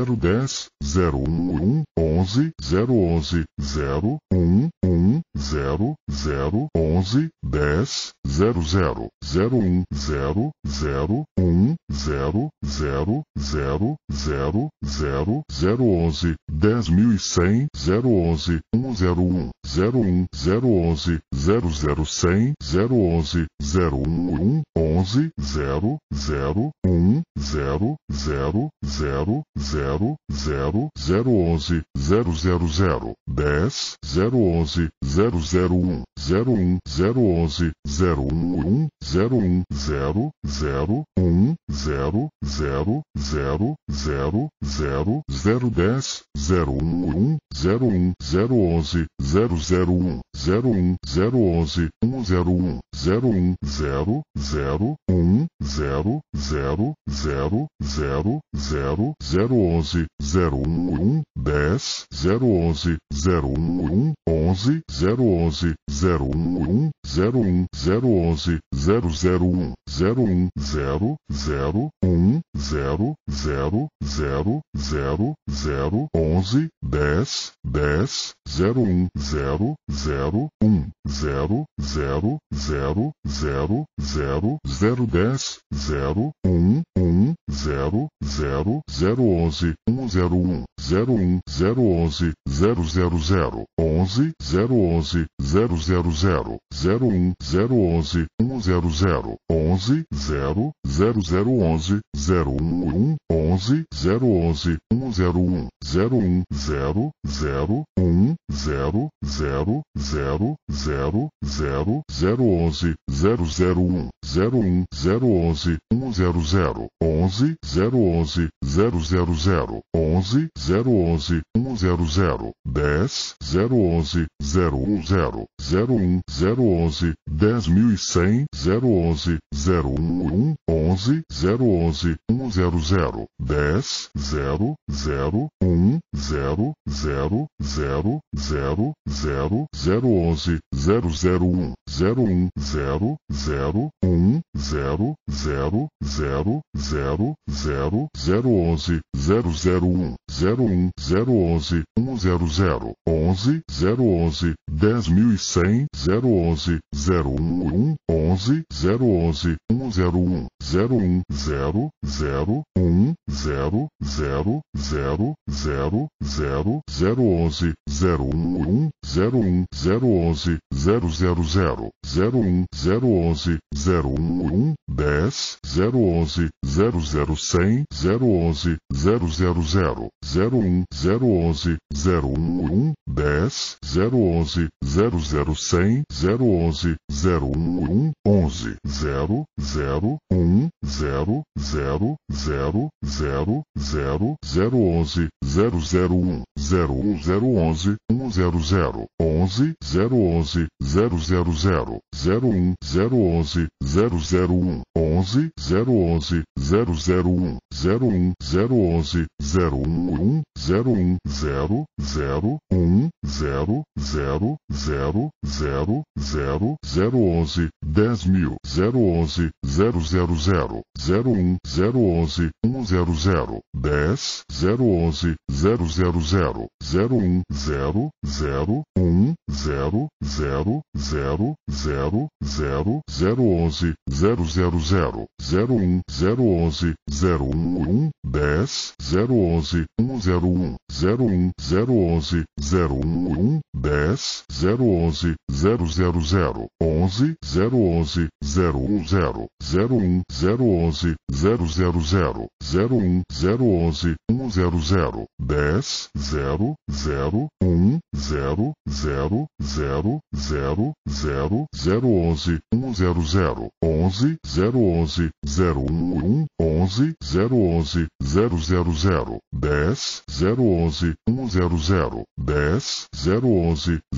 010 011 11 011 0 1 0 0 11 10 00 01 0 0 1 0 0 0 0 0 011 10100 011 101 01 011 00100 011 011 11 0 0 1 0 0 0 0 0 0 011 000 10 011 001 01 011 011 010 0 um zero zero zero zero zero zero dez zero um um zero um zero onze zero zero um zero um zero onze um zero um zero um zero zero um zero zero zero zero zero zero onze zero um um dez zero onze zero um um onze zero onze zero um um zero um zero onze zero zero um zero um zero zero um zero zero zero zero zero onze dez dez zero um zero zero um zero zero zero zero zero zero dez zero um um zero zero zero onze um zero um zero um zero onze zero zero zero onze zero onze zero zero zero zero um zero onze um zero zero onze zero zero zero onze zero um um onze zero onze um zero um zero um zero zero um zero zero zero zero zero zero onze zero zero um zero um zero onze um zero zero 11 011 000 11 011 100 10 011 010 01 011 10100 011 011 11 011 100 10 0 0 1 0 0 0 0 0 011 001 zero um zero zero um zero zero zero zero zero zero onze zero zero um 01 011 100 11 011 10100 011 011 11 011 101 01 0 0 1 0 0 0 0 0 011 011 01 011 000 01 011 011 10 011 00100 011 000 01 011 011 10 011 00100 011 011 11 0 0 1 0 0 0 0 0 011 001 01011 100 11 011 000 01 011 001 11 011 001 01 01 01 010 0 um zero zero zero zero zero zero onze dez mil zero onze zero zero zero zero um zero onze um zero zero dez zero onze zero zero zero zero um zero zero um zero zero zero zero zero zero onze zero zero zero zero um zero onze zero um um dez zero onze um zero um zero um zero onze 011 zero 011 zero zero 011 010 zero 011 zero zero 011 100 10 zero zero 1 zero 0 zero 0 0 011 zero 11 011 011 zero 011 zero 10 011 zero zero dez zero 001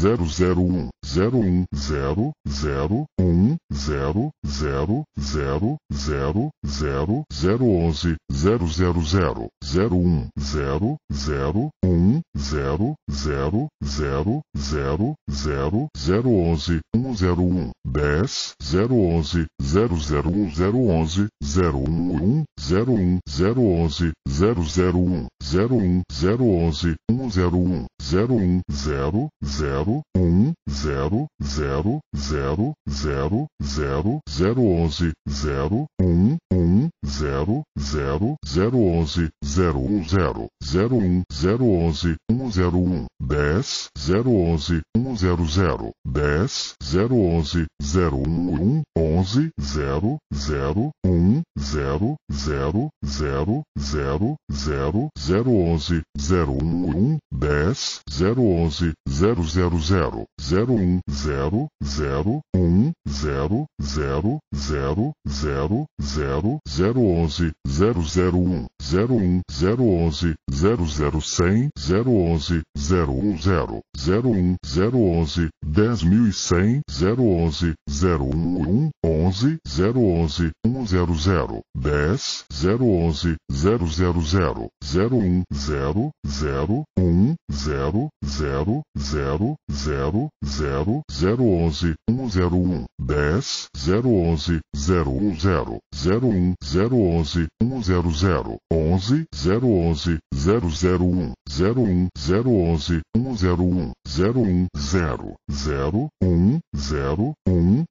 zero zero um zero um zero zero um zero zero zero zero zero zero onze zero zero zero zero um zero zero um zero zero zero zero zero zero onze um 001 um dez zero onze zero 001 um zero onze zero um um zero um zero onze zero zero um zero um zero onze um zero um zero um zero zero um zero zero zero zero zero zero onze zero um um zero zero zero onze zero um zero zero um zero onze um zero um dez zero onze um zero zero dez zero onze zero um um onze zero zero um zero zero zero zero zero zero onze zero um um dez zero onze zero zero zero zero um zero zero um zero zero zero zero zero zero onze zero zero um zero um zero onze zero zero cem zero onze zero um zero zero um zero onze dez mil e cem zero onze zero um um onze zero onze um zero zero dez zero onze zero zero zero zero um zero zero um zero zero zero zero zero zero zero onze um zero um dez zero onze zero um zero zero um zero onze um zero zero onze zero onze zero zero um zero um zero onze um zero um zero um zero zero um zero um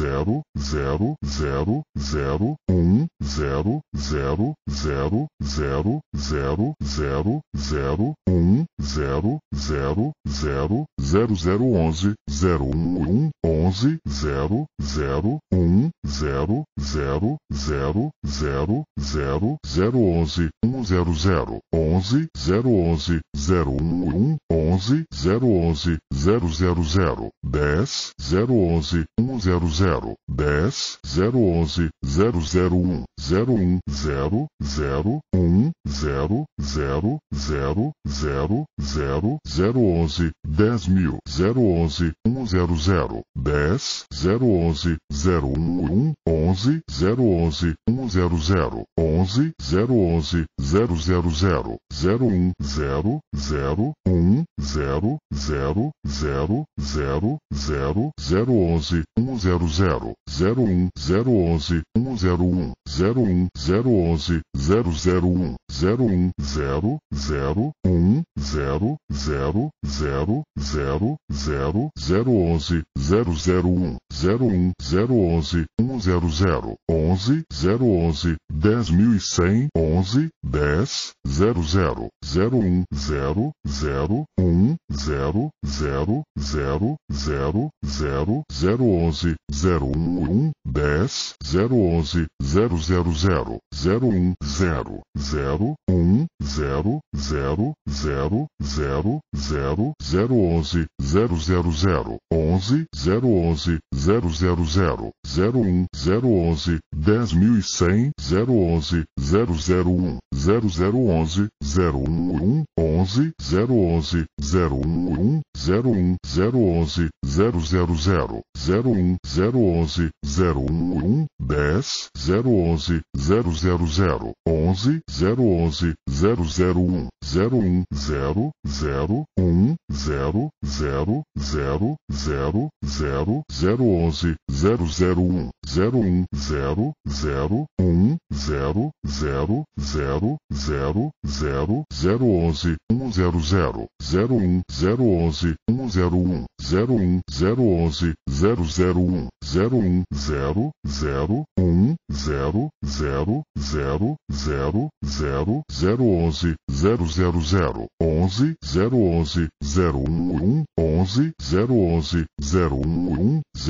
zero zero zero zero um zero zero zero zero zero zero zero um zero zero zero zero zero onze zero um um onze zero zero um zero zero zero zero zero zero onze um zero zero onze zero onze zero um um onze zero onze zero zero zero dez zero onze um zero zero dez zero onze zero zero um zero um zero zero um zero zero zero zero zero zero onze dez mil zero onze um zero zero dez zero onze zero um um 01 11 011 100 11 011 000 01 0 0 1 0 0 0 0 0 0 0 0 011 101 0 0 0 01 0 0 1 0 0 0 0 0 0 0 0 0 0 0 0 0 0 0 0 001 0 011 1 zero 11 zero zero zero zero zero 01 zero 0 1 zero 0 zero zero zero zero 011 zero zero 000 zero zero zero zero zero 0 zero zero zero 011 zero 11 zero zero zero 001 011 10100 011 001 0011 011 11 011 011 01 011 000 01 011 011 10 011 000 11 011 001 01 0 0 1 0 0 0 0 0 011 001 01 0 0 1 0 0 0 0 0 011 100 01 011 101 01 011 001 01 0 0 1 0 0 0 0 0 011 000 11 011 011 11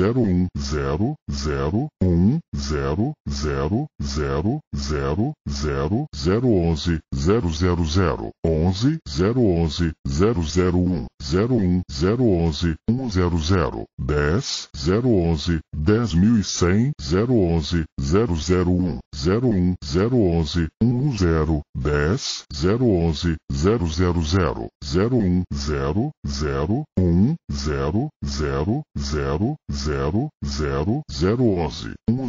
011 011 010 0 um zero zero zero zero zero zero onze zero zero zero onze zero onze zero zero um 01 011 100 10 011 10100 011 001 01 011 10 10 011 000 01 0 0 1 0 0 0 0 0 011 100 11 11 11 00 11 0 0 1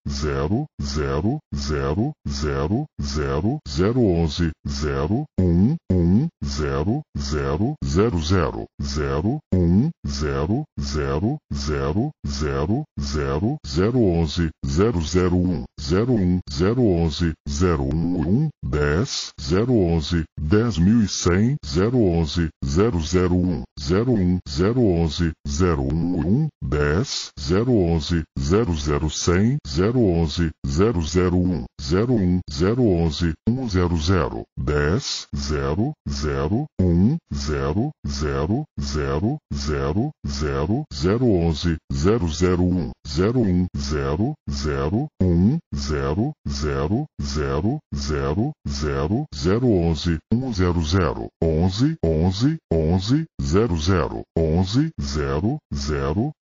0 0 0 0 zero zero zero onze zero um zero zero zero zero zero um zero zero zero zero zero zero onze zero zero um zero um zero onze zero um um dez zero onze dez mil e cem zero onze zero zero um zero um zero onze zero um um dez zero onze zero zero cem zero onze zero zero um zero um zero onze um zero zero dez zero zero zero um zero zero zero zero zero zero onze zero zero um zero um zero zero um zero zero zero zero zero zero onze um zero zero onze onze onze zero 0 0 1 0 0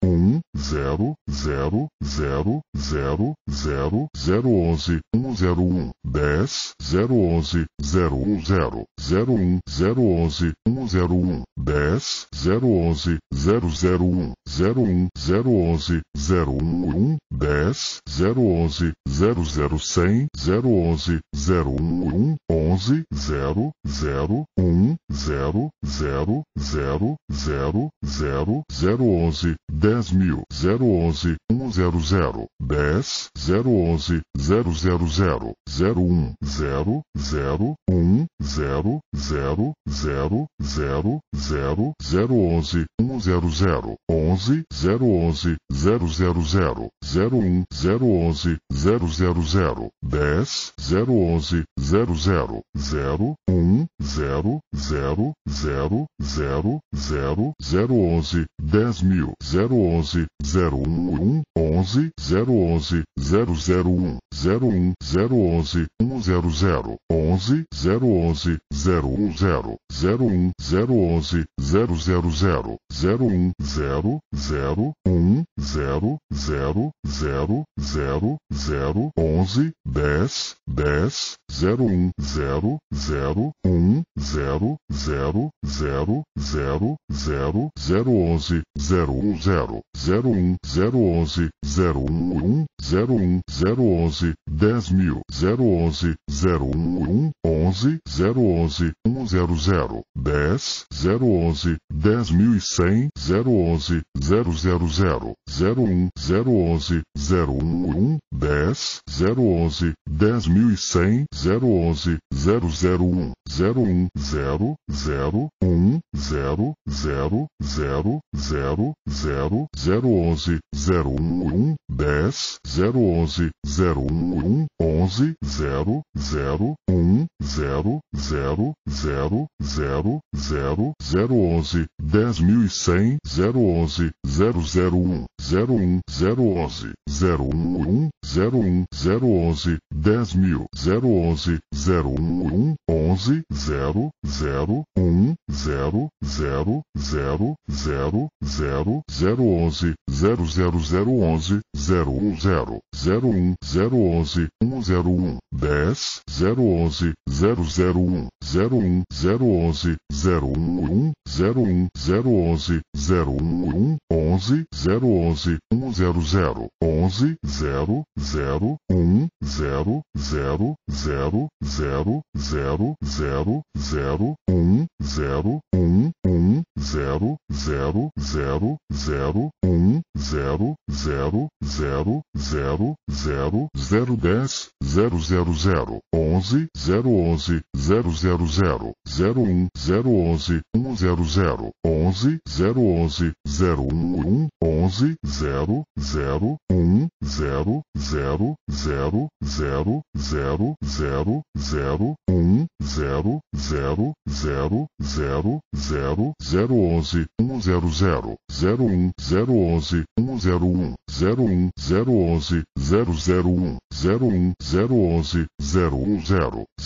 0 0 0 zero 101 10 011 zero 01 zero 101 10 011 zero 01 zero zero 10 zero 00100 zero 011 11 0 0 1 0 0 0 zero zero zero zero onze dez mil zero onze um zero zero dez zero onze zero zero zero zero um zero zero um zero zero zero zero zero zero onze um zero zero onze zero onze zero zero zero 01 011 000 10 011 00 0 1 0 0 0 0 0 011 10 mil 011 011 11 011 001 01 011 100 11 011 010 01 011 000 01 0 0 1 0 0 0 0 0 11 10 10 zero um zero zero um zero zero zero zero zero zero onze zero um zero zero um zero onze zero um um zero um zero onze dez mil zero onze zero um um onze zero onze um zero zero dez zero onze dez mil e cem zero onze zero zero zero zero um zero onze zero um um dez zero onze dez mil e cem 011 001 01 0 0 1 0 0 0 0 0 011 011 10 011 011 11 0 0 1 0 0 0 0 0 011 10100 011 001 01 011 011 01 011 10000 011 11 zero 11 0 0 1 0 0 0 0 0 0 11 0 0 0 11 0 1 0 0 1 0 11 1 0 1 10 0 11 0 0 1 0 1 0 11 0 1 1 0 1 0 11 0 1 1 11 0 11 1 0 0 11 0 0 1 0 0 0 zero zero zero zero zero um zero um um zero zero zero zero um zero zero zero zero zero zero dez zero zero zero onze zero onze zero zero zero zero um zero onze um zero zero onze zero onze zero um um onze zero zero um zero zero zero zero zero zero zero zero um zero zero zero zero zero zero onze um zero zero zero um zero onze um zero um 01 011 001 01 011 010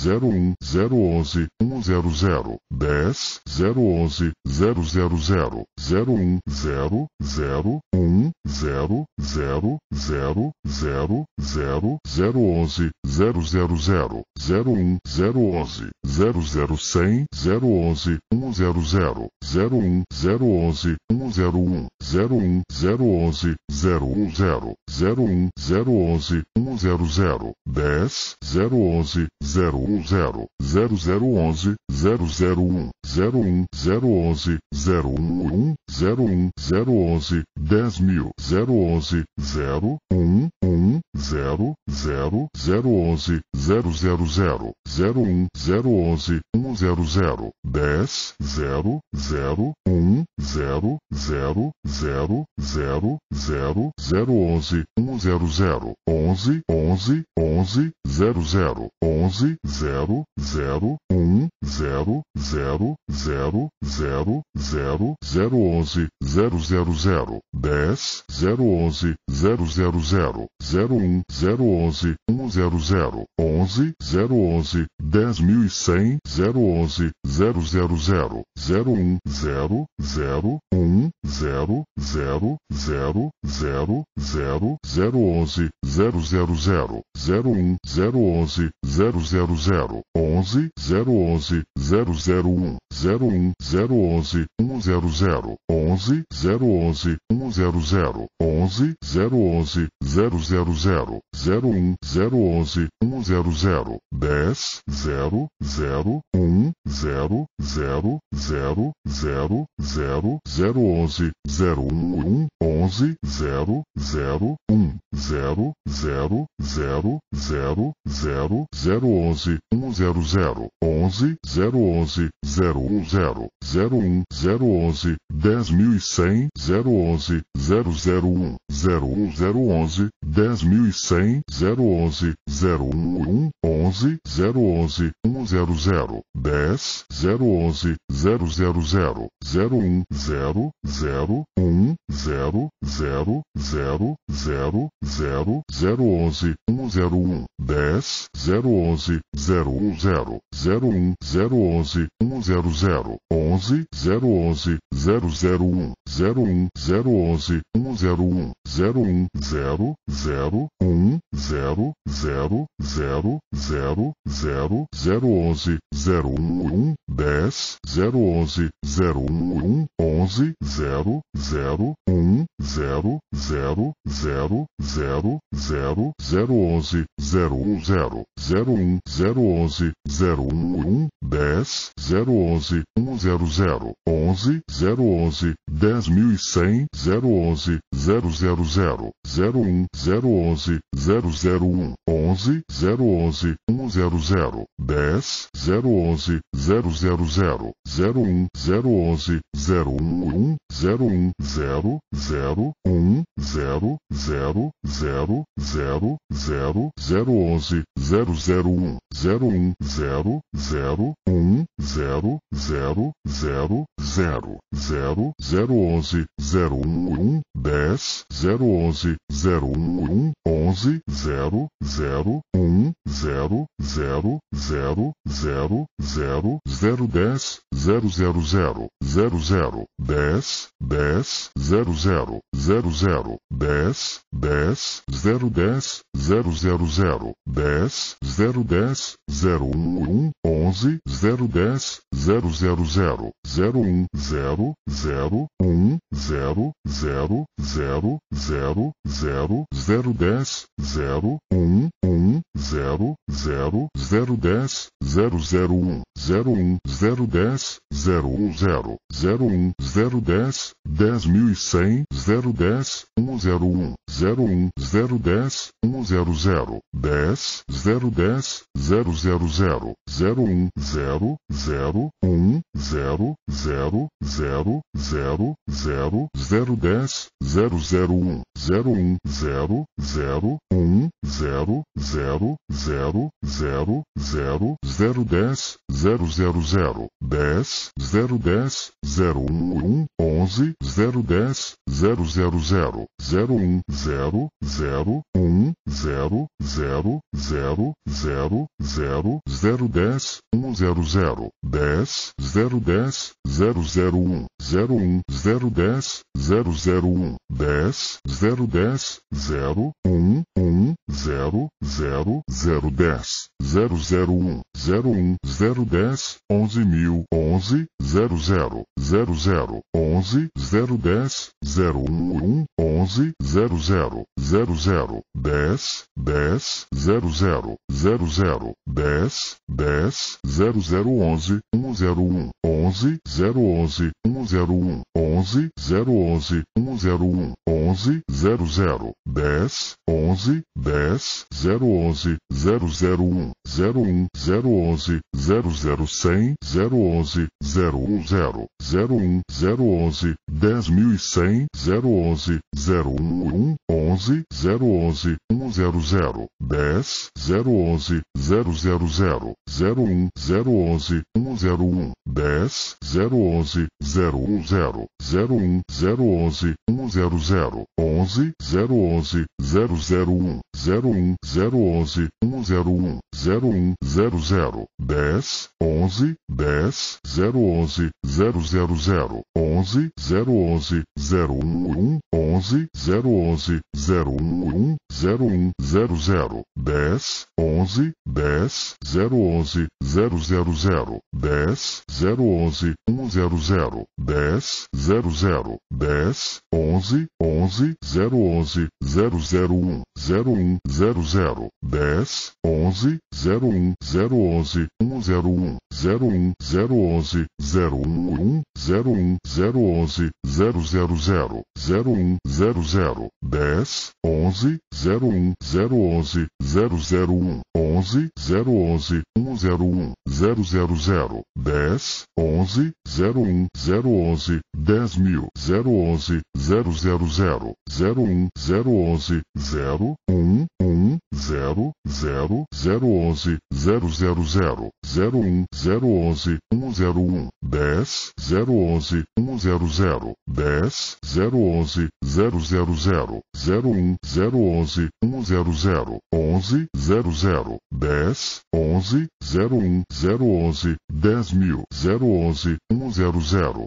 01 011 100 10 011 000 01 0 0 1 0 0 0 0 0 011 000 01 011 00100 011 100 01 011 101 01 011 01 00 01 011 100 10 011 010 0011 001 01 011 011 01 011 10011 10011 010 001 011 001 zero zero zero onze zero zero zero zero um zero onze um zero zero dez zero zero um zero zero zero zero zero zero onze um zero zero onze onze onze zero zero onze zero zero um zero zero zero zero zero zero onze zero zero zero dez zero onze zero zero zero zero 01 011 100 11 011 10100 011 000 01 0 0 1 0 0 0 0 0 0 011 000 01 011 000 11 011 001 01 011 100 11 011 100 11 011 000 01 011 100 10 0 0 1 0 0 0 0 0 011 011 11 0 0 1 0 0 0 zero zero zero zero onze um zero zero onze zero onze zero um zero zero um zero onze dez mil e cem zero onze zero zero um zero um zero onze dez mil e cem zero onze zero um um onze zero onze um zero zero dez zero onze zero zero zero zero um zero zero um zero zero zero zero zero zero onze um 001 10 011 010 01 011 100 11 011 001 01 011 101 01 0 0 1 0 0 0 0 0 011 011 10 011 011 11 0 0 1 0 0 0 0 0 0 0 11 011 010 zero 011 011 10 011 100 11 011 10100 011 000 01 011 001 11 011 100 10 011 000 01 011 zero 01 0 0 1 0 0 0 0 0 zero zero onze zero zero um zero um zero zero um zero zero zero zero zero zero onze zero um dez zero onze zero um onze zero zero um zero zero zero zero zero zero dez zero zero zero zero zero dez dez zero zero zero zero dez dez zero dez zero zero 00 10 010 011 11 010 000 01 0 0 1 0 0 0 0 0 010 0 1 1 0 0 010 001 01 010 010 01 010 10100 010 101 01 010 100 zero dez zero dez zero zero zero zero um zero zero um zero zero zero zero zero zero dez zero zero um zero um zero zero um zero zero zero zero zero zero dez zero zero zero dez zero dez zero um um 11 010 000 01 0 0 1 0 0 0 0 0 0 0 10 0 001 01 010 0 10 010 0 1 1 0 0 0 0 0 001 zero zero zero zero zero zero zero zero zero zero zero zero zero zero zero zero um um dez dez dez dez onze onze onze onze mil 01 010 zero 00 onze 11 010 um 11 00 onze 10 10 um 00 10 onze 0011 zero 11 011 101 11 011 onze 11 zero 10 zero 10 011 001 01 zero 011 00100 011 010 01 011 10100 011 011 11 011 100 10 011 000 01 011 101 10 011 010 01 011 100 11 011 001 01 011 101 01 00 10 11 10 011 000 11 011 011 11 011 011 01 00 10 11 10 011 000 10 011 100 10 0 00 10 11 11 011 001 01 00 10 11 01 011 101 01 011 011 01 011 000 01 00 10 11 01 011 001 11 011 101 000 10 11 01 011 10 mil 011 000 01 011 0 1 zero zero zero zero zero zero zero zero onze onze um um zero um dez zero onze um zero zero dez zero onze zero zero zero zero um zero onze um zero zero onze zero zero dez onze zero um zero onze dez mil zero zero zero zero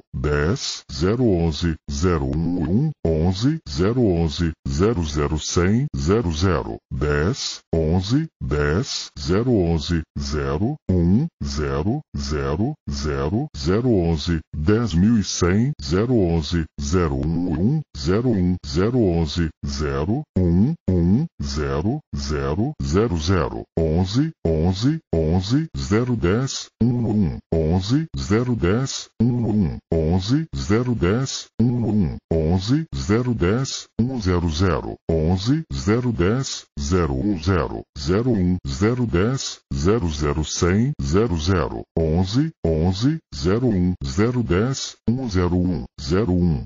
zero onze onze um dez um onze zero onze zero zero cem zero zero dez 10 11 10 011 0 1 0 0 0 011 10100 011 011 01 011 0 1 1 0 0 0 0 11 11 11 010 11 11 010 11 11 010 11 11 010 100 11 010 010 01 010 00 100 00 11 11 01 010 101 01